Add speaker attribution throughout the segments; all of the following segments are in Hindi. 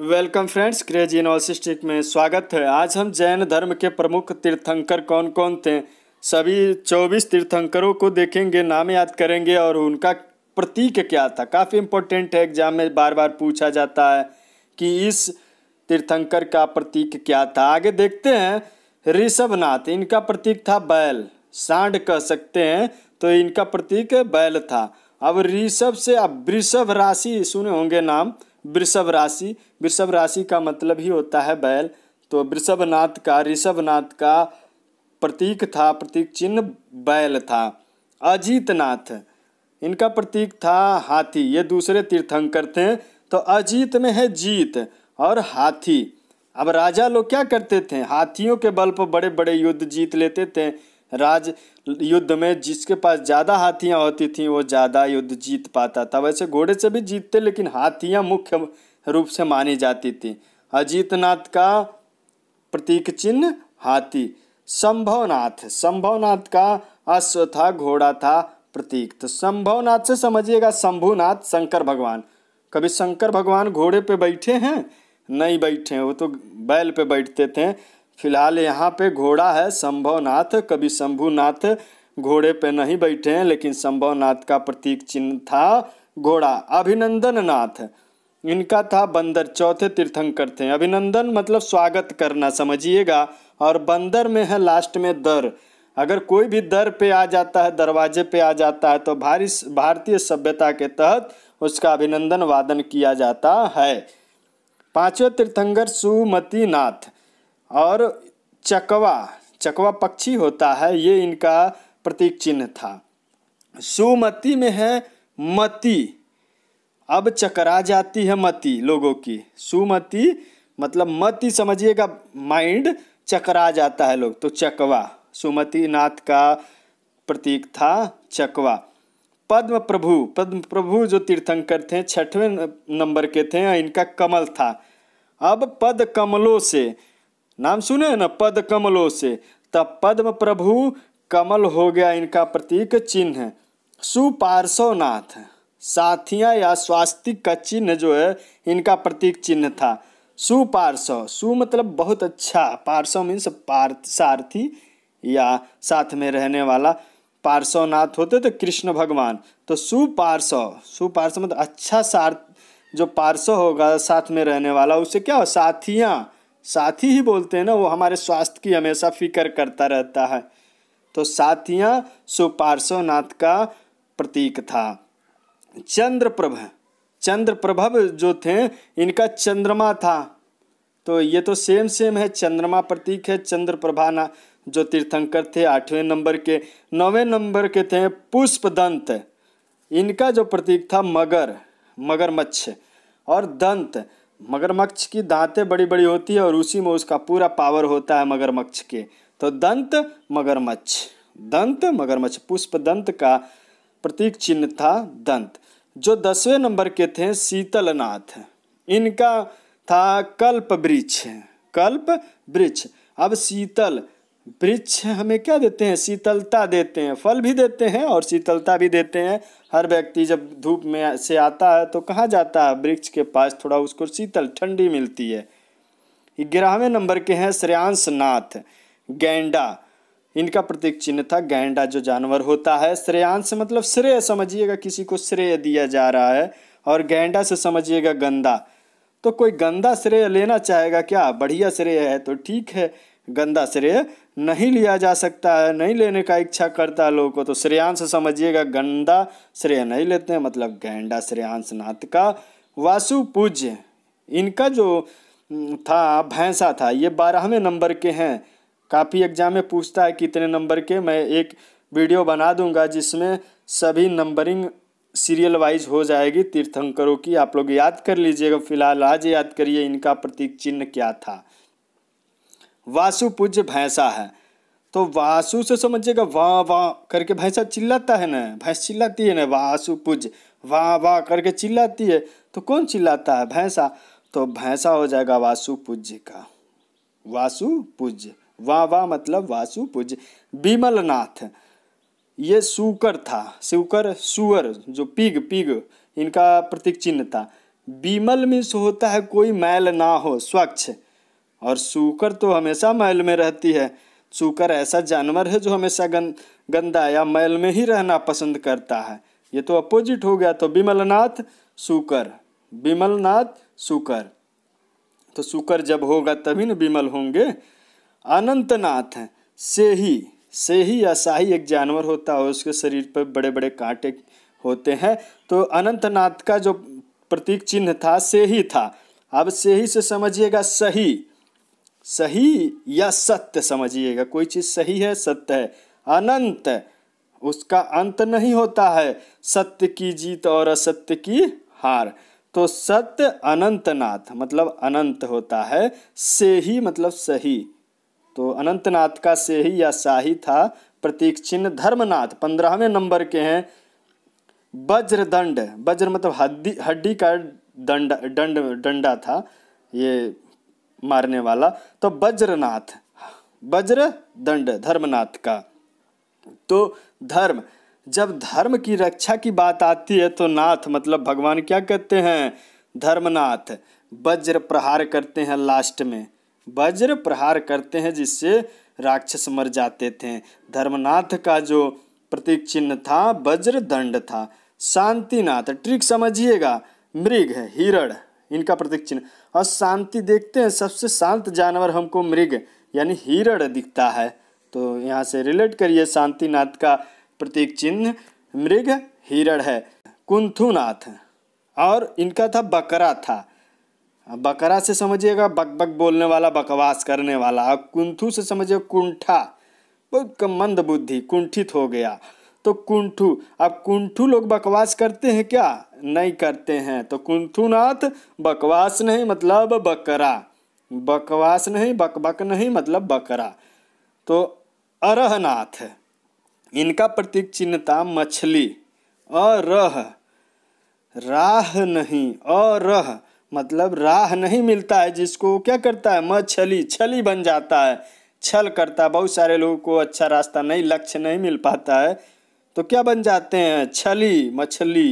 Speaker 1: वेलकम फ्रेंड्स क्रेजी एनॉलिस्टिक में स्वागत है आज हम जैन धर्म के प्रमुख तीर्थंकर कौन कौन थे सभी चौबीस तीर्थंकरों को देखेंगे नाम याद करेंगे और उनका प्रतीक क्या था काफ़ी इम्पोर्टेंट है एग्जाम में बार बार पूछा जाता है कि इस तीर्थंकर का प्रतीक क्या था आगे देखते हैं ऋषभनाथ इनका प्रतीक था बैल सांड कह सकते हैं तो इनका प्रतीक बैल था अब ऋषभ से अब वृषभ राशि सुने होंगे नाम वृषभ राशि वृषभ राशि का मतलब ही होता है बैल तो वृषभनाथ का ऋषभनाथ का प्रतीक था प्रतीक चिन्ह बैल था अजीतनाथ इनका प्रतीक था हाथी ये दूसरे तीर्थंकर थे तो अजीत में है जीत और हाथी अब राजा लोग क्या करते थे हाथियों के बल पर बड़े बड़े युद्ध जीत लेते थे राज युद्ध में जिसके पास ज़्यादा हाथियाँ होती थीं वो ज़्यादा युद्ध जीत पाता था वैसे घोड़े से भी जीतते लेकिन हाथियाँ मुख्य रूप से मानी जाती थी अजीतनाथ का प्रतीक चिन्ह हाथी संभवनाथ संभवनाथ का अश्व था घोड़ा था प्रतीक तो संभवनाथ से समझिएगा शंभुनाथ शंकर भगवान कभी शंकर भगवान घोड़े पे बैठे हैं नहीं बैठे वो तो बैल पे बैठते थे फिलहाल यहाँ पे घोड़ा है संभवनाथ कभी शंभुनाथ घोड़े पे नहीं बैठे हैं लेकिन संभवनाथ का प्रतीक चिन्ह था घोड़ा अभिनंदन नाथ इनका था बंदर चौथे तीर्थंकर थे अभिनंदन मतलब स्वागत करना समझिएगा और बंदर में है लास्ट में दर अगर कोई भी दर पे आ जाता है दरवाजे पे आ जाता है तो भारी भारतीय सभ्यता के तहत उसका अभिनंदन वादन किया जाता है पाँचवें तीर्थंकर सुमति नाथ और चकवा चकवा पक्षी होता है ये इनका प्रतीक चिन्ह था सुमति में है मति अब चकरा जाती है मति लोगों की सुमति मतलब मति समझिएगा माइंड चकरा जाता है लोग तो चकवा सुमति नाथ का प्रतीक था चकवा पद्म प्रभु पद्म प्रभु जो तीर्थंकर थे छठवें नंबर के थे इनका कमल था अब पद कमलों से नाम सुने ना पद कमलों से तब पद्म प्रभु कमल हो गया इनका प्रतीक चिन्ह सुपार्श्वनाथ साथियाँ या स्वास्तिक का चिन्ह जो है इनका प्रतीक चिन्ह था सुपार्श्व सु मतलब बहुत अच्छा पार्श्व मीन्स पार्थ सारथी या साथ में रहने वाला पार्श्वनाथ होते तो कृष्ण भगवान तो सुपार्श्व सुपार्श्व मतलब अच्छा सार जो पार्श्व होगा साथ में रहने वाला उसे क्या हो साथियाँ साथी ही बोलते हैं ना वो हमारे स्वास्थ्य की हमेशा फिक्र करता रहता है तो साथियाँ सुपार्श्वनाथ का प्रतीक था चंद्र प्रभ चंद्र प्रभव जो थे इनका चंद्रमा था तो ये तो सेम सेम है चंद्रमा प्रतीक है चंद्र प्रभा ना जो तीर्थंकर थे आठवें नंबर के नौवें नंबर के थे पुष्प दंत इनका जो प्रतीक था मगर मगरमच्छ और दंत मगरमच्छ की दांतें बड़ी बड़ी होती है और उसी में उसका पूरा पावर होता है मगरमच्छ के तो दंत मगरमच्छ दंत मगरमच्छ पुष्प दंत का प्रतीक चिन्ह था दंत जो दसवें नंबर के थे शीतलनाथ इनका था कल्प वृक्ष कल्प वृक्ष अब शीतल वृक्ष हमें क्या देते हैं शीतलता देते हैं फल भी देते हैं और शीतलता भी देते हैं हर व्यक्ति जब धूप में से आता है तो कहाँ जाता है वृक्ष के पास थोड़ा उसको शीतल ठंडी मिलती है ग्यारहवें नंबर के हैं श्रेयांश नाथ गैंडा इनका प्रतीक चिन्ह था गैंडा जो जानवर होता है श्रेयांश मतलब श्रेय समझिएगा किसी को श्रेय दिया जा रहा है और गैंडा से समझिएगा गंदा तो कोई गंदा श्रेय लेना चाहेगा क्या बढ़िया श्रेय है तो ठीक है गंदा श्रेय नहीं लिया जा सकता है नहीं लेने का इच्छा करता है लोगों को तो श्रेयांश समझिएगा गंदा श्रेय नहीं लेते हैं मतलब गैंडा श्रेयांश नाथ का वासु पूज्य इनका जो था भैंसा था ये बारहवें नंबर के हैं काफ़ी एग्जाम में पूछता है कितने नंबर के मैं एक वीडियो बना दूंगा जिसमें सभी नंबरिंग सीरियल वाइज हो जाएगी तीर्थंकरों की आप लोग याद कर लीजिएगा फिलहाल आज याद करिए इनका प्रतीक चिन्ह क्या था वासु पूज्य भैंसा है तो वासु से समझिएगा वाह वाह करके भैंसा चिल्लाता है ना भैंस चिल्लाती है ना वासु पूज्य वाह वाह करके चिल्लाती है तो कौन चिल्लाता है भैंसा तो भैंसा हो जाएगा वासु पूज्य का वासु पूज्य वाह वाह मतलब वासु पूज्य बीमल नाथ ये सुकर था शिवकर सुअर जो पिग पिग इनका प्रतीक चिन्ह था बीमल मीन्स होता है कोई मैल ना हो स्वच्छ और सूकर तो हमेशा मैल में रहती है सूकर ऐसा जानवर है जो हमेशा गंद गंदा या मैल में ही रहना पसंद करता है ये तो अपोजिट हो गया तो बिमलनाथ सूकर बिमलनाथ सूकर तो सूकर जब होगा तभी ना बिमल होंगे अनंतनाथ है से ही से ही या शाही एक जानवर होता है उसके शरीर पर बड़े बड़े कांटे होते हैं तो अनंतनाथ का जो प्रतीक चिन्ह था से ही था अब से ही से समझिएगा सही सही या सत्य समझिएगा कोई चीज़ सही है सत्य है अनंत उसका अंत नहीं होता है सत्य की जीत और असत्य की हार तो सत्य अनंतनाथ मतलब अनंत होता है से ही मतलब सही तो अनंतनाथ का से ही या शाही था प्रतीक चिन्ह धर्मनाथ पंद्रहवें नंबर के हैं वज्र दंड वज्र मतलब हड्डी हड्डी का दंड दंड डंडा था ये मारने वाला तो वज्रनाथ वज्र दंड धर्मनाथ का तो धर्म जब धर्म की रक्षा की बात आती है तो नाथ मतलब भगवान क्या कहते हैं धर्मनाथ वज्र प्रहार करते हैं लास्ट में वज्र प्रहार करते हैं जिससे राक्षस मर जाते थे धर्मनाथ का जो प्रतीक चिन्ह था वज्र दंड था शांतिनाथ ट्रिक समझिएगा मृग है हिरण इनका प्रतीक चिन्ह और शांति देखते हैं सबसे शांत जानवर हमको मृग यानी हिरण दिखता है तो यहाँ से रिलेट करिए शांति नाथ का प्रतीक चिन्ह मृग हिरण है कुंथुनाथ और इनका था बकरा था बकरा से समझिएगा बक बक बोलने वाला बकवास करने वाला और कुंथु से समझिए कुंठा बहुत मंद बुद्धि कुंठित हो गया तो कुंठू अब कुंठू लोग बकवास करते हैं क्या नहीं करते हैं तो कुंठूनाथ बकवास नहीं मतलब बकरा बकवास नहीं बकबक नहीं मतलब बकरा तो अरहनाथ इनका प्रतीक चिन्ह था मछली अरह राह नहीं अरह मतलब राह नहीं मिलता है जिसको क्या करता है मछली छली बन जाता है छल करता है बहुत सारे लोगों को अच्छा रास्ता नहीं लक्ष्य नहीं मिल पाता है तो क्या बन जाते हैं छली मछली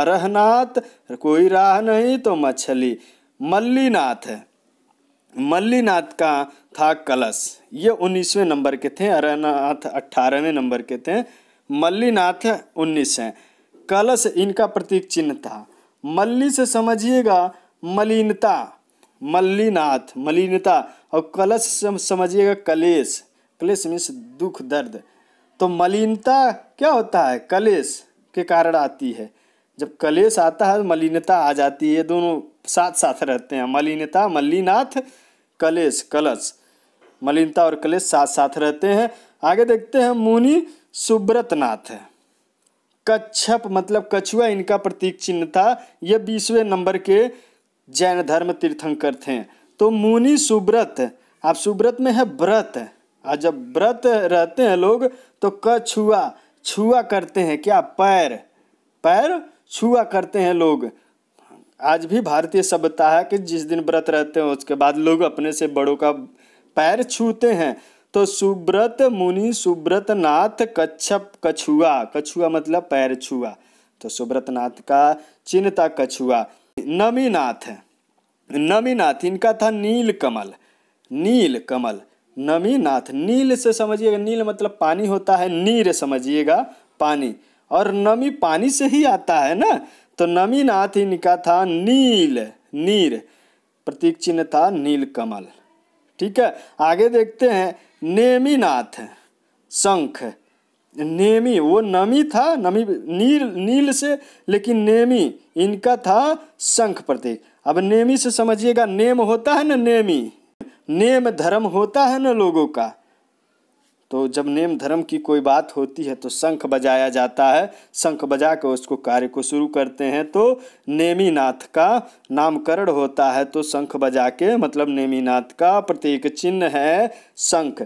Speaker 1: अरहनाथ कोई राह नहीं तो मछली मल्लीनाथ है मल्लीनाथ का था कलश ये उन्नीसवें नंबर के थे अरहनाथ अट्ठारहवें नंबर के थे मल्लीनाथ उन्नीस हैं कलश इनका प्रतीक चिन्ह था मल्ली से समझिएगा मलिनता मल्लीनाथ मलिनता और कलश से समझिएगा कलेश कलेश मीन्स दुख दर्द तो मलिनता क्या होता है कलेश के कारण आती है जब कलेश आता है मलिनता आ जाती है दोनों साथ साथ रहते हैं मलिनता मलिनाथ कलेश कलश मलिनता और कलेश साथ साथ रहते हैं आगे देखते हैं मुनि सुब्रतनाथ कच्छप मतलब कछुआ इनका प्रतीक चिन्ह था ये बीसवें नंबर के जैन धर्म तीर्थंकर थे तो मुनि सुब्रत आप सुब्रत में है व्रत आ जब व्रत रहते हैं लोग तो क छुआ छुआ करते हैं क्या पैर पैर छुआ करते हैं लोग आज भी भारतीय सभ्यता है कि जिस दिन व्रत रहते हैं उसके बाद लोग अपने से बड़ों का पैर छूते हैं तो सुब्रत मुनि सुब्रत नाथ कच्छप कछुआ कछुआ मतलब पैर छुआ तो सुब्रत नाथ का चिन्हता कछुआ नमीनाथ नमीनाथ इनका था नील कमल नील कमल नमीनाथ नील से समझिएगा नील मतलब पानी होता है नीर समझिएगा पानी और नमी पानी से ही आता है ना तो नमीनाथ इनका था नील नीर प्रतीक चिन्ह था नील कमल ठीक है आगे देखते हैं नेमीनाथ शंख नेमी वो नमी था नमी नील नील से लेकिन नेमी इनका था शंख प्रतीक अब नेमी से समझिएगा नेम होता है ना नेमी नेम धर्म होता है ना लोगों का तो जब नेम धर्म की कोई बात होती है तो शंख बजाया जाता है शंख बजा कर उसको कार्य को शुरू करते हैं तो नेमीनाथ का नामकरण होता है तो शंख बजा के मतलब नेमीनाथ का प्रतीक चिन्ह है शंख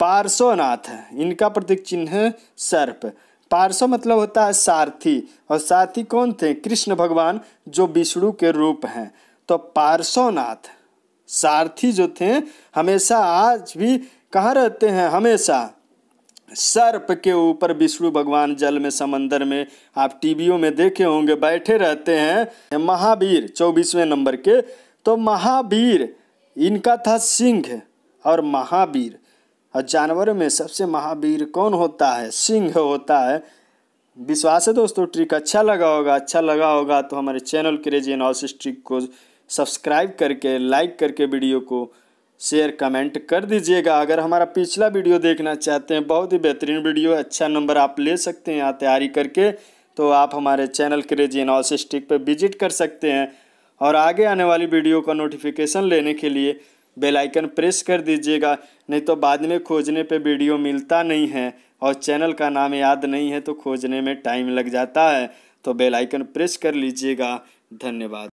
Speaker 1: पार्श्वनाथ इनका प्रतीक चिन्ह है सर्प पार्श्व मतलब होता है सारथी और सारथी कौन थे कृष्ण भगवान जो विष्णु के रूप हैं तो पार्श्वनाथ सारथी जो थे हमेशा आज भी कहाँ रहते हैं हमेशा सर्प के ऊपर विष्णु भगवान जल में समंदर में आप टीवीओं में देखे होंगे बैठे रहते हैं महावीर चौबीसवें नंबर के तो महावीर इनका था सिंह और महावीर और जानवरों में सबसे महावीर कौन होता है सिंह होता है विश्वास है दोस्तों ट्रिक अच्छा लगा होगा अच्छा लगा होगा तो हमारे चैनल क्रेजी एनालिसिस ट्रिक को सब्सक्राइब करके लाइक करके वीडियो को शेयर कमेंट कर दीजिएगा अगर हमारा पिछला वीडियो देखना चाहते हैं बहुत ही बेहतरीन वीडियो अच्छा नंबर आप ले सकते हैं यहाँ तैयारी करके तो आप हमारे चैनल क्रेजी स्टिक पर विजिट कर सकते हैं और आगे आने वाली वीडियो का नोटिफिकेशन लेने के लिए बेल आइकन प्रेस कर दीजिएगा नहीं तो बाद में खोजने पे वीडियो मिलता नहीं है और चैनल का नाम याद नहीं है तो खोजने में टाइम लग जाता है तो बेल आइकन प्रेस कर लीजिएगा धन्यवाद